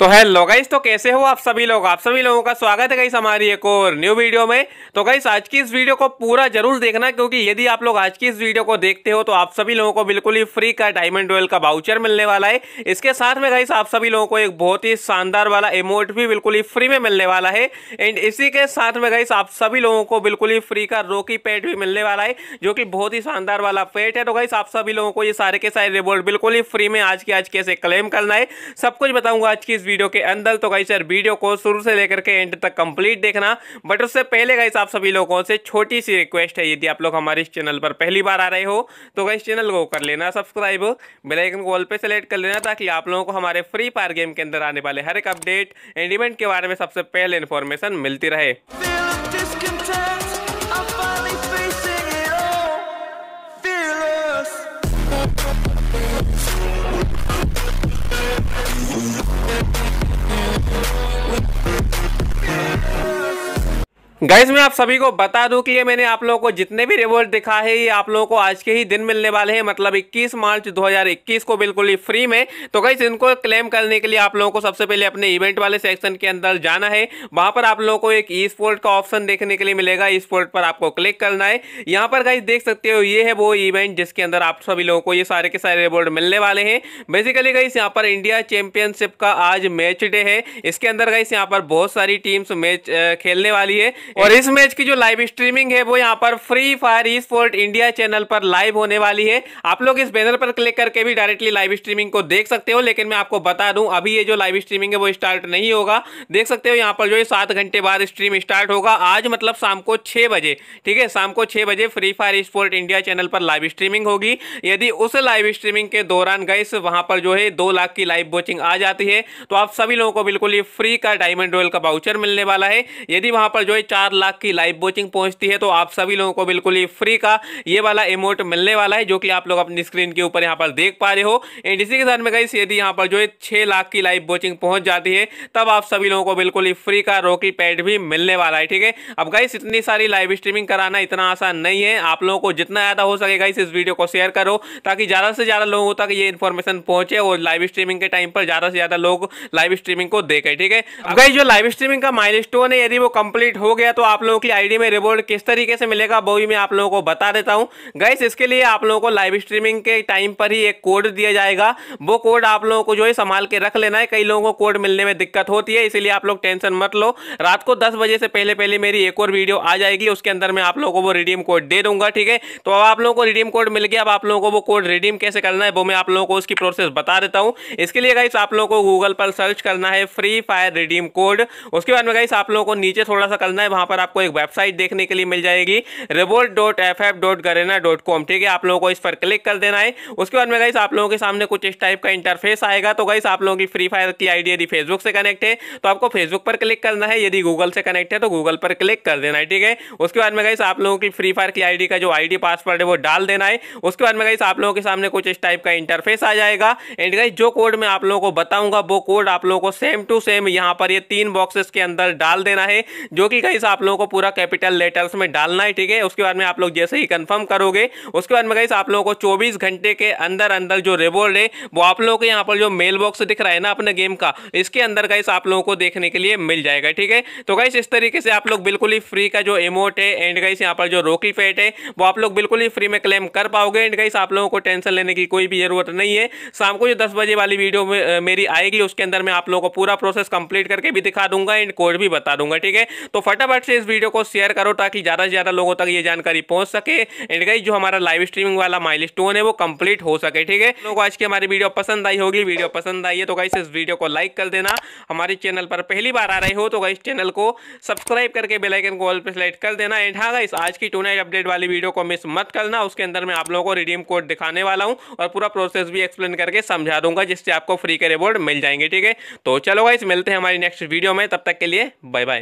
तो hello guys तो कैसे हो आप सभी लोग आप सभी लोगों का स्वागत है गाइस हमारी एक और न्यू वीडियो में तो गाइस आज की इस वीडियो को पूरा जरूर देखना क्योंकि यदि आप लोग आज की इस वीडियो को देखते हो तो आप सभी लोगों को बिल्कुल ही फ्री का डायमंड डोयल का बाउचर मिलने वाला है इसके साथ में गाइस आप सभी लोगों को एक बहुत ही शानदार वाला इमोट भी बिल्कुल ही फ्री में मिलने वाला है एंड इसी के साथ में गाइस आप सभी लोगों को बिल्कुल ही फ्री का रोकी पेट भी मिलने वाला है जो कि बहुत ही शानदार वाला पेट है तो गाइस आप सभी लोगों को ये सारे के सारे रिवॉर्ड बिल्कुल ही फ्री में आज के आज कैसे क्लेम करना है सब कुछ बताऊंगा आज की वीडियो के अंदर तो गाइस यार वीडियो को शुरू से लेकर के एंड तक कंप्लीट देखना बट उससे पहले गाइस आप सभी लोगों से छोटी सी रिक्वेस्ट है यदि आप लोग हमारे इस चैनल पर पहली बार आ रहे हो तो गाइस चैनल को कर लेना सब्सक्राइब बेलाइकन को ऑल पे सेलेक्ट कर लेना ताकि आप लोगों को हमारे फ्री फायर गेम के अंदर आने वाले हर एक अपडेट एंड इवेंट के बारे में सबसे पहले इन्फॉर्मेशन मिलती रहे गाइज मैं आप सभी को बता दूं कि ये मैंने आप लोगों को जितने भी रिवॉर्ड दिखा है ये आप लोगों को आज के ही दिन मिलने वाले हैं मतलब 21 मार्च 2021 को बिल्कुल ही फ्री में तो गाइज इनको क्लेम करने के लिए आप लोगों को सबसे पहले अपने इवेंट वाले सेक्शन के अंदर जाना है वहां पर आप लोगों को एक ई स्पोर्ट का ऑप्शन देखने के लिए मिलेगा ई स्पोर्ट पर आपको क्लिक करना है यहाँ पर गाइज देख सकते हो ये है वो इवेंट जिसके अंदर आप सभी लोगों को ये सारे के सारे रिवॉर्ड मिलने वाले हैं बेसिकली गाइस यहाँ पर इंडिया चैंपियनशिप का आज मैच डे है इसके अंदर गाइस यहाँ पर बहुत सारी टीम्स मैच खेलने वाली है और इस मैच की जो लाइव स्ट्रीमिंग है वो यहाँ पर Free Fire E sport India channel पर लाइव होने वाली है आप लोग इस बैनर पर क्लिक करके भी डायरेक्टली लाइव स्ट्रीमिंग को देख सकते हो लेकिन मैं आपको बता दूं अभी ये जो लाइव स्ट्रीमिंग है वो स्टार्ट नहीं होगा देख सकते हो यहाँ पर जो है सात घंटे बाद स्ट्रीम स्टार्ट होगा आज मतलब शाम को छह बजे ठीक है शाम को छह बजे Free Fire sport India channel पर लाइव स्ट्रीमिंग होगी यदि उस लाइव स्ट्रीमिंग के दौरान गए वहां पर जो है दो लाख की लाइव वॉचिंग आ जाती है तो आप सभी लोगों को बिल्कुल ये फ्री का डायमंड रॉयल का बाउचर मिलने वाला है यदि वहां पर जो है चार लाख की लाइव वॉचिंग पहुंचती है तो आप सभी लोगों को बिल्कुल ही फ्री का ये वाला इमोट मिलने वाला है जो कि आप लोग अपनी स्क्रीन के ऊपर यहाँ पर देख पा रहे हो एंड इसी के साथ में गई यदि यहाँ पर जो है छः लाख की लाइव वॉचिंग पहुंच जाती है तब आप सभी लोगों को बिल्कुल ही फ्री का रोकी पैड भी मिलने वाला है ठीक है अब गाइस इतनी सारी लाइव स्ट्रीमिंग कराना इतना आसान नहीं है आप लोगों को जितना ज़्यादा हो सके गाइस इस वीडियो को शेयर करो ताकि ज़्यादा से ज़्यादा लोगों तक ये इन्फॉर्मेशन पहुँचे और लाइव स्ट्रीमिंग के टाइम पर ज़्यादा से ज़्यादा लोग लाइव स्ट्रीमिंग को देखें ठीक है अब गाइस जो लाइव स्ट्रीमिंग का माइल है यदि वो कंप्लीट हो गया है तो आप लोगों की आईडी में रिवॉर्ड किस तरीके से मिलेगा वो भी मैं आप लोगों को बता देता हूँ गैस इसके लिए आप लोगों को लाइव स्ट्रीमिंग के टाइम पर ही एक कोड दिया जाएगा वो कोड आप लोगों को जो है संभाल के रख लेना है कई लोगों को कोड मिलने में दिक्कत होती है इसीलिए आप लोग टेंशन मत लो रात को दस बजे से पहले पहले मेरी एक और वीडियो आ जाएगी उसके अंदर मैं आप लोगों को वो रिडीम कोड दे दूंगा ठीक है तो अब आप लोगों को रिडीम कोड मिल गया अब आप लोगों को वो कोड रिडीम कैसे करना है वो मैं आप लोगों को उसकी प्रोसेस बता देता हूँ इसके लिए गाइस आप लोगों को गूगल पर सर्च करना है फ्री फायर रिडीम कोड उसके बाद में गाइस आप लोगों को नीचे थोड़ा सा करना है वहां पर आपको एक वेबसाइट देखने के लिए मिल जाएगी reward dot F F dot Garena dot com ठीक है आप लोगों को इस पर क्लिक कर देना है उसके बाद में गाइस आप लोगों के सामने कुछ इस टाइप का इंटरफेस आएगा तो गाइस आप लोगों की फ्री फायर की आईडी यदि फेसबुक से कनेक्ट है तो आपको फेसबुक पर क्लिक करना है यदि गूगल से कनेक्ट है तो गूगल पर क्लिक कर देना है ठीक है उसके बाद में गाइस आप लोगों की फ्री फायर की आईडी का जो आईडी पासवर्ड है वो डाल देना है उसके बाद में गाइस आप लोगों के सामने कुछ इस टाइप का इंटरफेस आ जाएगा एंड गाइस जो कोड मैं आप लोगों को बताऊंगा वो कोड आप लोगों को सेम टू सेम यहाँ पर ये तीन बॉक्सेस के अंदर डाल देना है जो कि गाइस आप लोगों को पूरा कैपिटल लेटर्स में डालना है ठीक है उसके बाद में आप लोग जैसे ही कंफर्म करोगे उसके बाद में गाइस आप लोगों को 24 घंटे के अंदर अंदर जो रिवॉर्ड है वो आप लोगों के यहाँ पर जो मेल बॉक्स दिख रहा है ना अपने गेम का इसके अंदर गाइस आप लोगों को देखने के लिए मिल जाएगा ठीक है तो गाइस इस तरीके से आप लोग बिल्कुल ही फ्री का जो एमोट है एंड गाइस यहाँ पर जो रोकी फेट है वो आप लोग बिल्कुल ही फ्री में क्लेम कर पाओगे एंड गाइस आप लोगों को टेंशन लेने की कोई भी जरूरत नहीं है शाम को जो दस बजे वाली वीडियो मेरी आएगी उसके अंदर मैं आप लोगों को पूरा प्रोसेस कंप्लीट करके भी दिखा दूंगा एंड कोड भी बता दूंगा ठीक है तो फटाफट फटाफट से इस वीडियो को शेयर करो ताकि ज़्यादा से ज़्यादा लोगों तक ये जानकारी पहुंच सके एंड गई जो हमारा लाइव स्ट्रीमिंग वाला माइल स्टोन है वो कंप्लीट हो सके ठीक है लोगों आज की हमारी वीडियो पसंद आई होगी वीडियो पसंद आई है तो गाइस इस वीडियो को लाइक कर देना हमारे चैनल पर पहली बार आ रहे हो तो गाइस चैनल को सब्सक्राइब करके बेलाइकन को ऑल पर सेलेक्ट कर देना एंड हाँ गाइस आज की टूनाइट अपडेट वाली वीडियो को मिस मत करना उसके अंदर मैं आप लोगों को रिडीम कोड दिखाने वाला हूँ और पूरा प्रोसेस भी एक्सप्लेन करके समझा दूंगा जिससे आपको फ्री के रिवॉर्ड मिल जाएंगे ठीक है तो चलो गाइस मिलते हैं हमारी नेक्स्ट वीडियो में तब तक के लिए बाय बाय